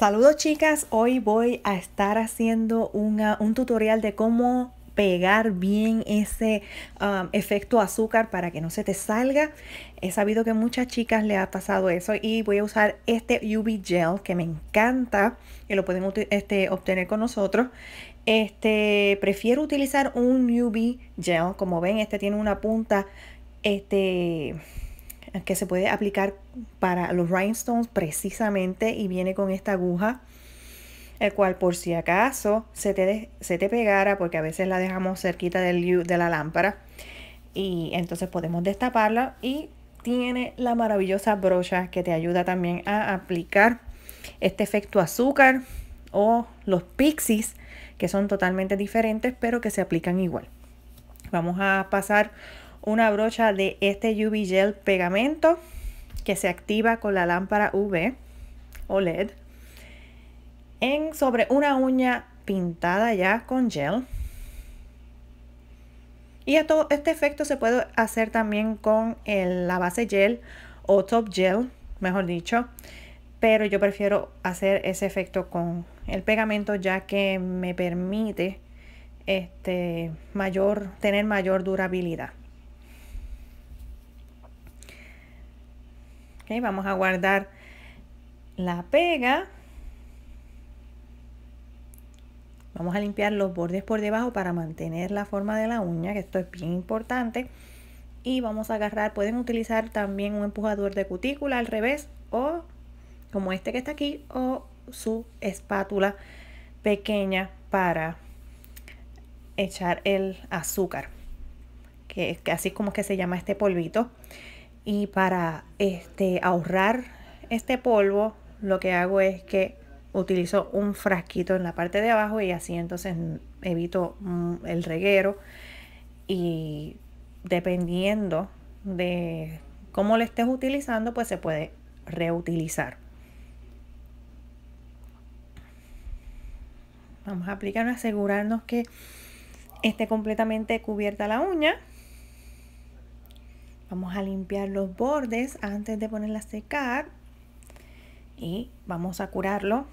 Saludos chicas, hoy voy a estar haciendo un tutorial de cómo pegar bien ese um, efecto azúcar para que no se te salga. He sabido que muchas chicas le ha pasado eso y voy a usar este UV gel que me encanta, que lo pueden este, obtener con nosotros. Este, prefiero utilizar un UV gel, como ven este tiene una punta este que se puede aplicar para los rhinestones precisamente y viene con esta aguja, el cual por si acaso se te, se te pegara, porque a veces la dejamos cerquita del, de la lámpara, y entonces podemos destaparla y tiene la maravillosa brocha que te ayuda también a aplicar este efecto azúcar o los pixies que son totalmente diferentes pero que se aplican igual. Vamos a pasar una brocha de este UV gel pegamento que se activa con la lámpara UV LED en sobre una uña pintada ya con gel. Y esto, este efecto se puede hacer también con la base gel o top gel, mejor dicho. Pero yo prefiero hacer ese efecto con el pegamento ya que me permite este, mayor, tener mayor durabilidad. Vamos a guardar la pega. Vamos a limpiar los bordes por debajo para mantener la forma de la uña, que esto es bien importante. Y vamos a agarrar, pueden utilizar también un empujador de cutícula al revés o como este que está aquí o su espátula pequeña para echar el azúcar, que, que así como que se llama este polvito. Y para este, ahorrar este polvo, lo que hago es que utilizo un frasquito en la parte de abajo y así entonces evito mm, el reguero. Y dependiendo de cómo lo estés utilizando, pues se puede reutilizar. Vamos a aplicar, asegurarnos que esté completamente cubierta la uña. Vamos a limpiar los bordes antes de ponerla a secar y vamos a curarlo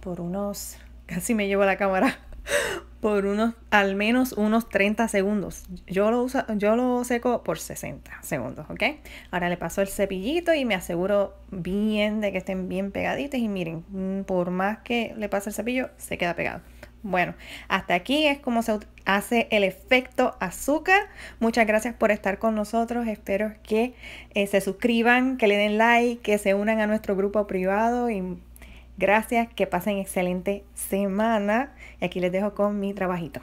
por unos, casi me llevo la cámara, por unos, al menos unos 30 segundos. Yo lo, yo lo seco por 60 segundos, ¿ok? Ahora le paso el cepillito y me aseguro bien de que estén bien pegaditos y miren, mm, por más que le pase el cepillo, se queda pegado. Bueno, hasta aquí es como se hace el efecto azúcar. Muchas gracias por estar con nosotros. Espero que eh, se suscriban, que le den like, que se unan a nuestro grupo privado y gracias, que pasen excelente semana. Y aquí les dejo con mi trabajito.